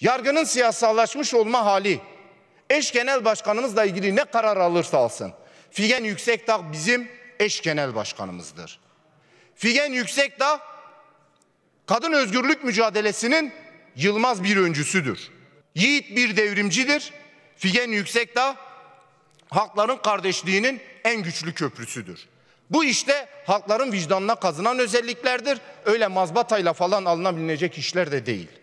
yargının siyasallaşmış olma hali eş genel başkanımızla ilgili ne karar alırsa alsın. Figen Yüksekdağ bizim eş genel başkanımızdır. Figen Yüksekdağ kadın özgürlük mücadelesinin yılmaz bir öncüsüdür. Yiğit bir devrimcidir. Figen Yüksekdağ halkların kardeşliğinin en güçlü köprüsüdür. Bu işte halkların vicdanına kazınan özelliklerdir. Öyle mazbatayla falan alınabilecek işler de değil.